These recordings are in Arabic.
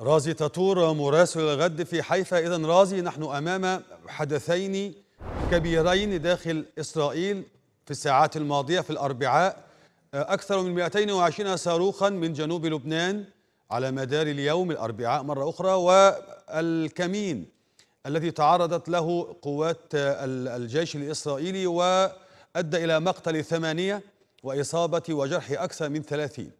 رازي تطور مراسل الغد في حيفا إذا رازي نحن أمام حدثين كبيرين داخل إسرائيل في الساعات الماضية في الأربعاء أكثر من 220 صاروخا من جنوب لبنان على مدار اليوم الأربعاء مرة أخرى والكمين الذي تعرضت له قوات الجيش الإسرائيلي وأدى إلى مقتل ثمانية وإصابة وجرح أكثر من ثلاثين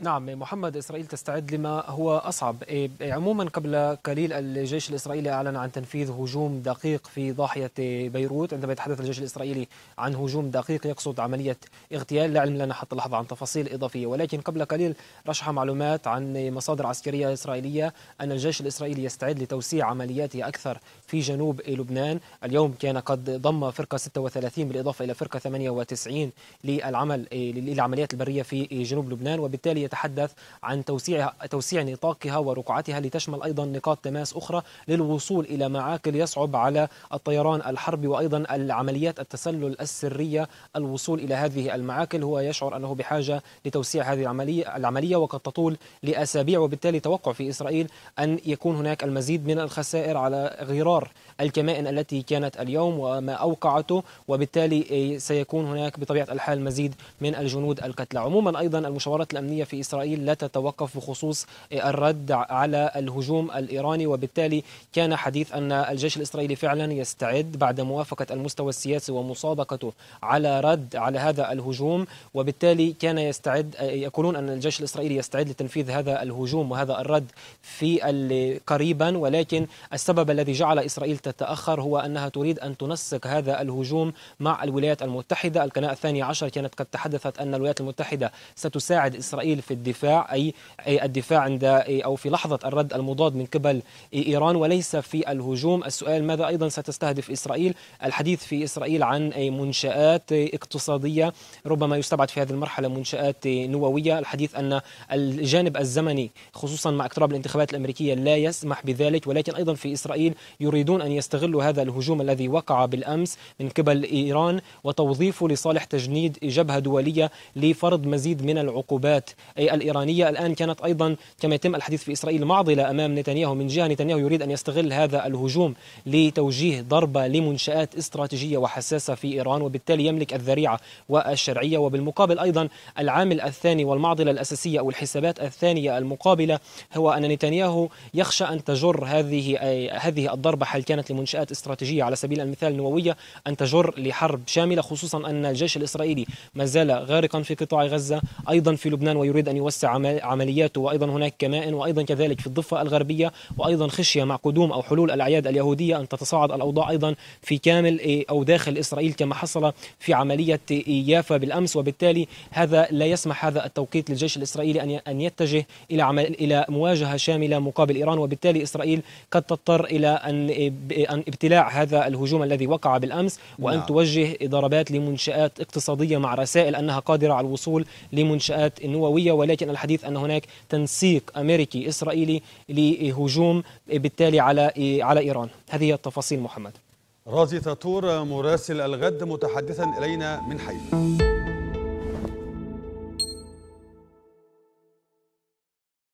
نعم محمد إسرائيل تستعد لما هو أصعب إيه، عموما قبل قليل الجيش الإسرائيلي أعلن عن تنفيذ هجوم دقيق في ضاحية بيروت عندما يتحدث الجيش الإسرائيلي عن هجوم دقيق يقصد عملية اغتيال لا علم لنا حتى اللحظة عن تفاصيل إضافية ولكن قبل قليل رشح معلومات عن مصادر عسكرية إسرائيلية أن الجيش الإسرائيلي يستعد لتوسيع عملياته أكثر في جنوب لبنان اليوم كان قد ضم فرقة 36 بالإضافة إلى فرقة 98 للعمل إيه، للعمليات البرية في جنوب لبنان وبالتالي يتحدث عن توسيع توسيع نطاقها ورقعتها لتشمل أيضا نقاط تماس أخرى للوصول إلى معاقل يصعب على الطيران الحربي وأيضا العمليات التسلل السرية الوصول إلى هذه المعاقل هو يشعر أنه بحاجة لتوسيع هذه العملية, العملية وقد تطول لأسابيع وبالتالي توقع في إسرائيل أن يكون هناك المزيد من الخسائر على غرار الكمائن التي كانت اليوم وما أوقعته وبالتالي إيه، سيكون هناك بطبيعة الحال مزيد من الجنود القتلى عموما أيضا المشاورات الأمنية في إسرائيل لا تتوقف بخصوص الرد على الهجوم الإيراني وبالتالي كان حديث أن الجيش الإسرائيلي فعلا يستعد بعد موافقة المستوى السياسي ومسابقته على رد على هذا الهجوم وبالتالي كان يستعد يقولون أن الجيش الإسرائيلي يستعد لتنفيذ هذا الهجوم وهذا الرد في قريبا ولكن السبب الذي جعل إسرائيل تتأخر هو أنها تريد أن تنسق هذا الهجوم مع الولايات المتحدة القناة الثانية عشر كانت قد تحدثت أن الولايات المتحدة ستساعد إسرائيل في الدفاع أي الدفاع عند أو في لحظة الرد المضاد من قبل إيران وليس في الهجوم السؤال ماذا أيضا ستستهدف إسرائيل الحديث في إسرائيل عن منشآت اقتصادية ربما يستبعد في هذه المرحلة منشآت نووية الحديث أن الجانب الزمني خصوصا مع اقتراب الانتخابات الأمريكية لا يسمح بذلك ولكن أيضا في إسرائيل يريدون أن يستغلوا هذا الهجوم الذي وقع بالأمس من قبل إيران وتوظيفه لصالح تجنيد جبهة دولية لفرض مزيد من العقوبات الإيرانية الآن كانت أيضا كما يتم الحديث في إسرائيل معضلة أمام نتنياهو من جهة نتنياهو يريد أن يستغل هذا الهجوم لتوجيه ضربة لمنشآت استراتيجية وحساسة في إيران وبالتالي يملك الذريعة والشرعية وبالمقابل أيضا العامل الثاني والمعضلة الأساسية أو الحسابات الثانية المقابلة هو أن نتنياهو يخشى أن تجر هذه هذه الضربة حال كانت لمنشآت استراتيجية على سبيل المثال النووية أن تجر لحرب شاملة خصوصا أن الجيش الإسرائيلي ما زال غارقا في قطاع غزة أيضا في لبنان ويريد أن يوسع عملياته وأيضا هناك كمائن وأيضا كذلك في الضفة الغربية وأيضا خشية مع قدوم أو حلول الأعياد اليهودية أن تتصاعد الأوضاع أيضا في كامل إيه، أو داخل إسرائيل كما حصل في عملية إيه، يافا بالأمس وبالتالي هذا لا يسمح هذا التوقيت للجيش الإسرائيلي أن يتجه إلى عمل إلى مواجهة شاملة مقابل إيران وبالتالي إسرائيل قد تضطر إلى أن إيه، أن ابتلاع هذا الهجوم الذي وقع بالأمس وأن نعم. توجه ضربات لمنشآت اقتصادية مع رسائل أنها قادرة على الوصول لمنشآت نووية ولكن الحديث أن هناك تنسيق أمريكي إسرائيلي لهجوم بالتالي على على إيران هذه هي التفاصيل محمد رازي تطور مراسل الغد متحدثا إلينا من حيث